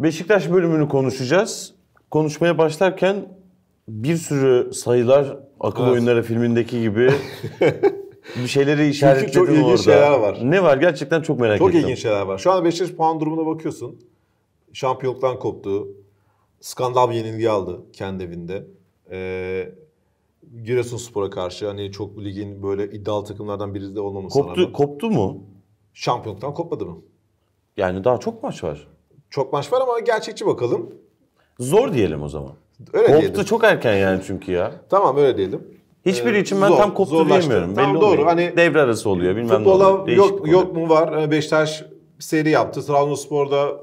Beşiktaş bölümünü konuşacağız. Konuşmaya başlarken bir sürü sayılar akıl evet. oyunları filmindeki gibi bir şeyleri işaretledim Çünkü çok ilginç orada. şeyler var. Ne var gerçekten çok merak çok ettim. Çok ilginç şeyler var. Şu an Beşiktaş puan durumuna bakıyorsun. Şampiyonluktan koptu. Skandal bir yenilgi aldı kendi evinde. Ee, Giresunspor'a karşı hani çok ligin böyle iddialı takımlardan biri de olmaması koptu, Koptu mu? Şampiyonluktan kopmadı mı? Yani daha çok maç var. Çok maç var ama gerçekçi bakalım. Zor diyelim o zaman. Öyle koptu diyelim. çok erken yani çünkü ya. Tamam öyle diyelim. Hiçbir ee, için ben zor, tam koptu zorlaştı. diyemiyorum. Tamam, Belli doğru. Oluyor. Hani devre arası oluyor bilmem ne oluyor. yok, yok mu var. Ee, Beşiktaş seri yaptı. Trabzonspor'da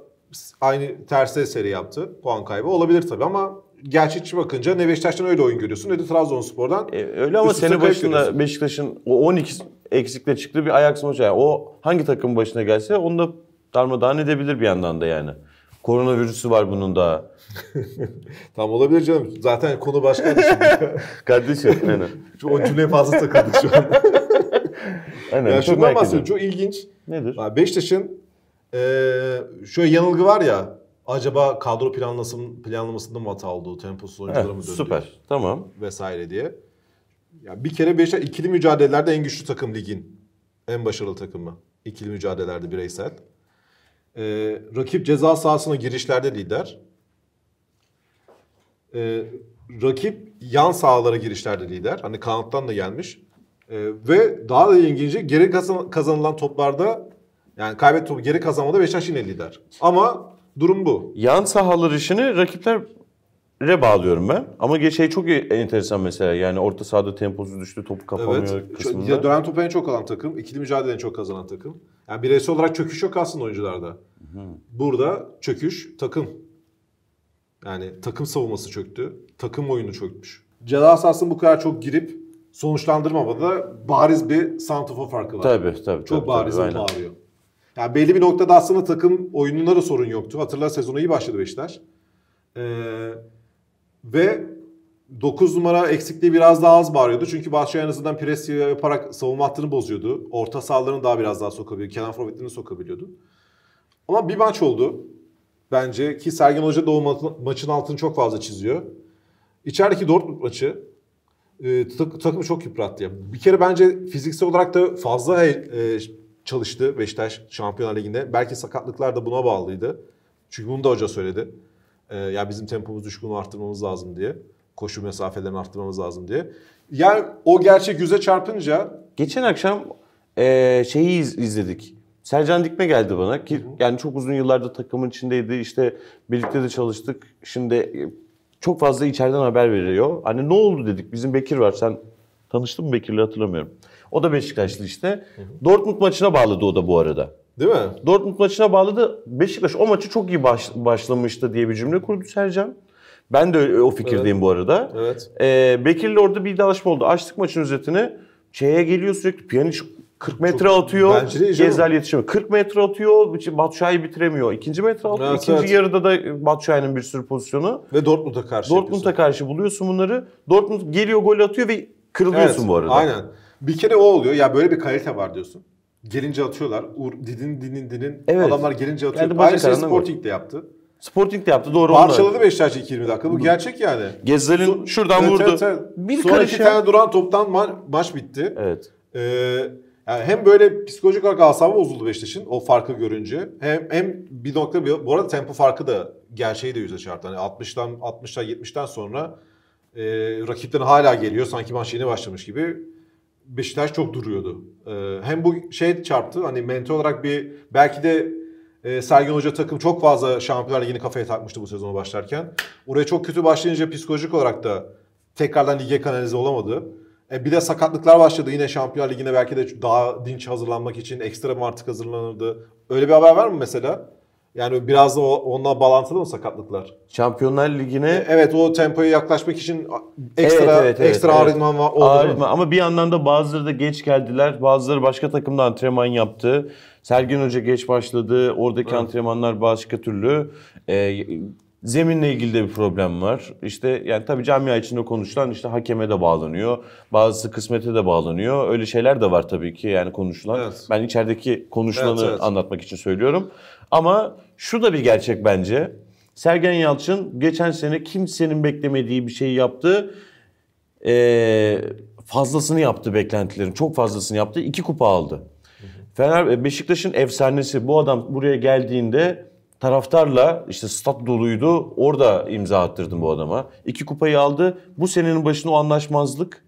aynı terse seri yaptı. Puan kaybı olabilir tabii ama gerçekçi bakınca ne Beşiktaş'tan öyle oyun görüyorsun ne de Trabzonspor'dan. E, öyle ama sene başında Beşiktaş'ın o 12 eksikle çıktığı bir Ajax maçı. Yani o hangi takım başına gelse onu da darmadağın edebilir bir yandan da yani. Koronavirüsü var bunun da. Tam olabilir canım. Zaten konu başka bir şey. Kardeşim aynen. Şu o cümleye fazla takıldı şu an. aynen. Yani çok şey şundan Çok ilginç. Nedir? Yani Beşiktaş'ın e, şöyle yanılgı var ya. Acaba kadro planlasın, planlamasında mı hata oldu? Temposuz oyunculara mı döndü? Süper. Tamam. Vesaire diye. Ya bir kere Beşiktaş ikili mücadelelerde en güçlü takım ligin. En başarılı takımı. İkili mücadelelerde bireysel. E, rakip ceza sahasına girişlerde lider. E, rakip yan sahalara girişlerde lider. Hani kanattan da gelmiş. E, ve daha da ilginci geri kazanılan toplarda yani kaybet topu geri kazanmada Beşiktaş yine lider. Ama durum bu. Yan sahalar işini rakipler re bağlıyorum ben. Ama şey çok enteresan mesela. Yani orta sahada temposu düştü, topu kapamıyor evet. kısmında. dönen topu en çok alan takım. ikili mücadele en çok kazanan takım. Yani bireysel olarak çöküş yok aslında oyuncularda. Hı. Burada çöküş takım. Yani takım savunması çöktü. Takım oyunu çökmüş. Ceza sahasına bu kadar çok girip sonuçlandırmamada bariz bir santofor farkı var. Tabii tabii. Çok tabii, bariz tabii, bağırıyor. Yani belli bir noktada aslında takım oyununda da sorun yoktu. Hatırla sezonu iyi başladı Beşiktaş. Ee, ve 9 numara eksikliği biraz daha az bağırıyordu. Çünkü Bahçay en azından pres yaparak savunma hattını bozuyordu. Orta sahalarını daha biraz daha sokabiliyordu. Kenan forvetlerini sokabiliyordu. Ama bir maç oldu bence ki Sergen Hoca da o maçın altını çok fazla çiziyor. İçerideki Dortmund maçı e, takımı çok yıprattı. Ya. Bir kere bence fiziksel olarak da fazla e, çalıştı Beşiktaş Şampiyonlar Ligi'nde. Belki sakatlıklar da buna bağlıydı. Çünkü bunu da hoca söyledi. E, ya bizim tempomuzu düşkünü arttırmamız lazım diye koşu mesafelerini arttırmamız lazım diye. Yani o gerçek yüze çarpınca... Geçen akşam e, şeyi iz, izledik. Sercan Dikme geldi bana ki hı yani çok uzun yıllarda takımın içindeydi. İşte birlikte de çalıştık. Şimdi e, çok fazla içeriden haber veriyor. Hani ne oldu dedik. Bizim Bekir var. Sen tanıştın mı Bekir'le hatırlamıyorum. O da Beşiktaşlı işte. Hı hı. Dortmund maçına bağladı o da bu arada. Değil mi? Dortmund maçına bağladı. Beşiktaş o maçı çok iyi baş, başlamıştı diye bir cümle kurdu Sercan. Ben de o fikirdeyim evet. bu arada. Evet. Ee, Bekir'le orada bir iddialaşma oldu. Açtık maçın özetini. Şeye geliyor sürekli Pjanic 40 metre Çok atıyor. Gezel yetişemiyor. 40 metre atıyor. Batshuayi bitiremiyor. İkinci metre atıyor. Evet, İkinci evet. yarıda da Batshuayi'nin bir sürü pozisyonu. Ve Dortmund'a karşı. Dortmund'a karşı buluyorsun bunları. Dortmund geliyor gol atıyor ve kırılıyorsun evet, bu arada. Aynen. Bir kere o oluyor. Ya böyle bir kalite var diyorsun. Gelince atıyorlar. Uğur, dinin dinin dinin. Evet. Adamlar gelince atıyor. Yani Ayrıca Sporting de yaptı. Sporting de yaptı doğru Parçaladı Beşiktaş 20 dakika. Bu gerçek yani. Gezzel'in şuradan evet, vurdu. Evet, evet. Bir Sonra karışa... iki tane duran toptan ma- maç bitti. Evet. Ee, yani hem böyle psikolojik olarak asabı bozuldu Beşiktaş'ın o farkı görünce. Hem hem bir nokta bir, bu arada tempo farkı da gerçeği de yüze çarptı. Hani 60'tan 60'tan 70'ten sonra e, rakipten hala geliyor sanki maç yeni başlamış gibi. Beşiktaş çok duruyordu. E, hem bu şey çarptı hani mental olarak bir belki de e, Sergen Hoca takım çok fazla Şampiyonlar Ligi'ni kafaya takmıştı bu sezona başlarken. Oraya çok kötü başlayınca psikolojik olarak da tekrardan lige kanalize olamadı. E, bir de sakatlıklar başladı yine Şampiyonlar Ligi'ne belki de daha dinç hazırlanmak için ekstra bir artık hazırlanırdı. Öyle bir haber var mı mesela? Yani biraz da onunla bağlantılı mı sakatlıklar? Şampiyonlar Ligi'ne e, evet o tempoya yaklaşmak için ekstra evet, evet, evet, ekstra evet. ağrıtman var ağrıtman. ama bir yandan da bazıları da geç geldiler. Bazıları başka takımda antrenman yaptı. Sergen Hoca geç başladı. Oradaki evet. antrenmanlar başka türlü. Ee, Zeminle ilgili de bir problem var. İşte yani tabii camia içinde konuşulan işte hakeme de bağlanıyor. Bazısı kısmete de bağlanıyor. Öyle şeyler de var tabii ki yani konuşulan. Evet. Ben içerideki konuşulanı evet, evet. anlatmak için söylüyorum. Ama şu da bir gerçek bence. Sergen Yalçın geçen sene kimsenin beklemediği bir şey yaptı. Ee, fazlasını yaptı beklentilerin. Çok fazlasını yaptı. İki kupa aldı. Fener e, Beşiktaş'ın efsanesi bu adam buraya geldiğinde taraftarla işte stat doluydu orada imza attırdım bu adama. İki kupayı aldı. Bu senenin başında o anlaşmazlık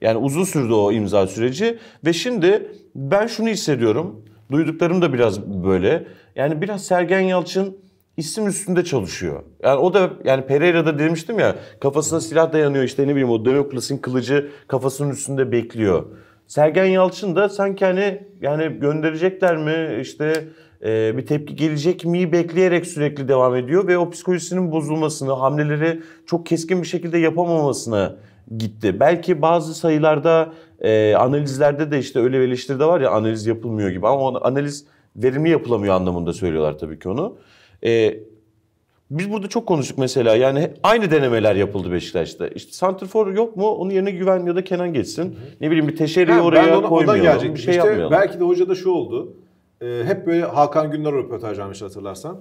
yani uzun sürdü o imza süreci ve şimdi ben şunu hissediyorum. Duyduklarım da biraz böyle. Yani biraz Sergen Yalçın isim üstünde çalışıyor. Yani o da yani Pereira'da demiştim ya kafasına silah dayanıyor işte ne bileyim o Demokras'ın kılıcı kafasının üstünde bekliyor. Sergen Yalçın da sanki hani yani gönderecekler mi işte e, bir tepki gelecek mi bekleyerek sürekli devam ediyor ve o psikolojisinin bozulmasını, hamleleri çok keskin bir şekilde yapamamasını gitti. Belki bazı sayılarda e, analizlerde de işte öyle bir eleştiri de var ya analiz yapılmıyor gibi ama analiz verimi yapılamıyor anlamında söylüyorlar tabii ki onu. E, biz burada çok konuştuk mesela yani aynı denemeler yapıldı Beşiktaş'ta. İşte Santrfor yok mu onun yerine Güven ya da Kenan geçsin. Hı hı. Ne bileyim bir Teşeri'yi oraya ben ona, Ona bir şey işte Belki de hoca da şu oldu e, hep böyle Hakan Günler röportaj vermiş hatırlarsan.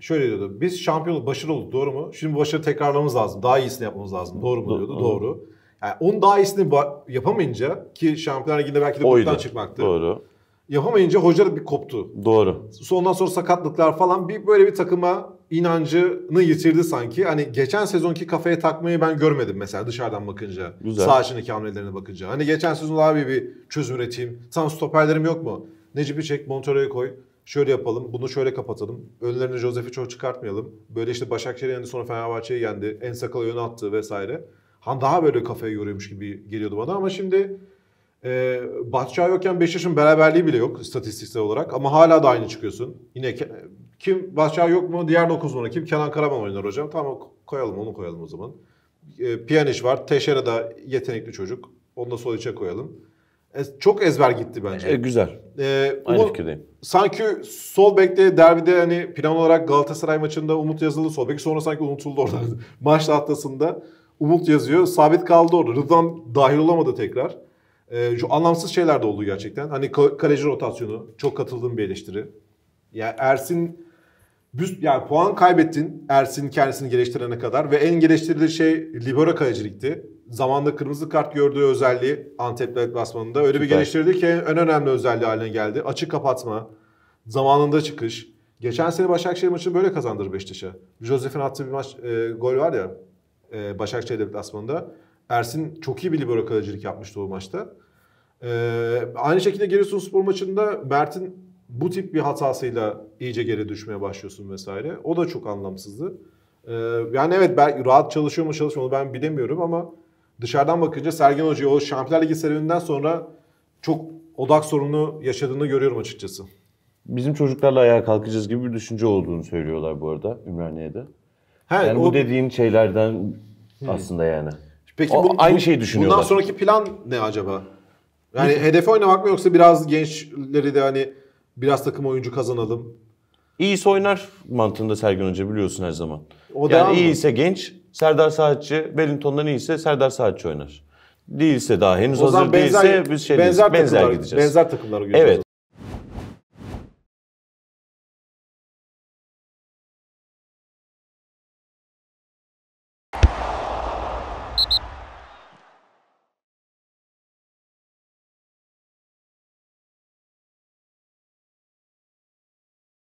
Şöyle diyordu. Biz şampiyon başarılı olduk doğru mu? Şimdi bu başarı tekrarlamamız lazım. Daha iyisini yapmamız lazım. Doğru mu diyordu. Doğru. doğru. Yani onun daha iyisini yapamayınca ki Şampiyonlar Ligi'nde belki de gruptan çıkmaktı. Doğru. Yapamayınca hocalar bir koptu. Doğru. Ondan sonra sakatlıklar falan bir böyle bir takıma inancını yitirdi sanki. Hani geçen sezonki kafaya takmayı ben görmedim mesela dışarıdan bakınca. Güzel. Sağ içindeki hamlelerine bakınca. Hani geçen sezon abi bir çözüm üreteyim. Tam stoperlerim yok mu? Necip'i çek, Montero'yu koy. Şöyle yapalım, bunu şöyle kapatalım. Önlerine Josef'i çok çıkartmayalım. Böyle işte Başakşehir yendi, sonra Fenerbahçe'yi yendi. En sakalı yön attı vesaire. Han daha böyle kafaya yoruyormuş gibi geliyordu bana ama şimdi e, Batçay yokken Beşiktaş'ın beraberliği bile yok istatistiksel olarak ama hala da aynı çıkıyorsun. Yine kim Batçay yok mu? Diğer 9 numara kim? Kenan Karaman oynar hocam. Tamam koyalım onu koyalım o zaman. E, Piyaniş var. Teşere da yetenekli çocuk. Onu da sol içe koyalım çok ezber gitti bence. E, güzel. Ee, Aynı Umut, fikirdeyim. Sanki sol bekte derbide hani plan olarak Galatasaray maçında Umut yazıldı sol bek. Sonra sanki unutuldu orada. Maç tahtasında Umut yazıyor. Sabit kaldı orada. Rıdvan dahil olamadı tekrar. Ee, şu anlamsız şeyler de oldu gerçekten. Hani kaleci rotasyonu. Çok katıldığım bir eleştiri. Yani Ersin yani puan kaybettin Ersin kendisini geliştirene kadar ve en geliştirdiği şey libero kalecilikti. Zamanla kırmızı kart gördüğü özelliği Antep deplasmanında öyle Süper. bir geliştirdi ki en önemli özelliği haline geldi. Açık kapatma, zamanında çıkış. Geçen sene Başakşehir maçını böyle kazandır Beşiktaş'a. Josef'in attığı bir maç e, gol var ya e, Başakşehir deplasmanında. Ersin çok iyi bir libero kalecilik yapmıştı o maçta. E, aynı şekilde spor maçında Mert'in bu tip bir hatasıyla iyice geri düşmeye başlıyorsun vesaire. O da çok anlamsızdı. Ee, yani evet belki rahat çalışıyor mu çalışmıyor mu ben bilemiyorum ama dışarıdan bakınca Sergen Hoca'yı o Şampiyonlar Ligi serüveninden sonra çok odak sorunu yaşadığını görüyorum açıkçası. Bizim çocuklarla ayağa kalkacağız gibi bir düşünce olduğunu söylüyorlar bu arada Ümraniye'de. He, yani o... bu dediğin şeylerden hmm. aslında yani. Peki o, aynı şeyi düşünüyorlar. Bundan sonraki plan ne acaba? Yani hedefe oynamak mı yoksa biraz gençleri de hani Biraz takım oyuncu kazanalım. İyisi oynar mantığında Sergen Hoca biliyorsun her zaman. O yani iyiyse mı? genç, Serdar Saatçi, Wellington'dan iyiyse Serdar Saatçi oynar değilse daha henüz o hazır benzer, değilse biz şey benzer, değilse, benzer takımlar, gideceğiz. Benzer takımlara göreceğiz. Evet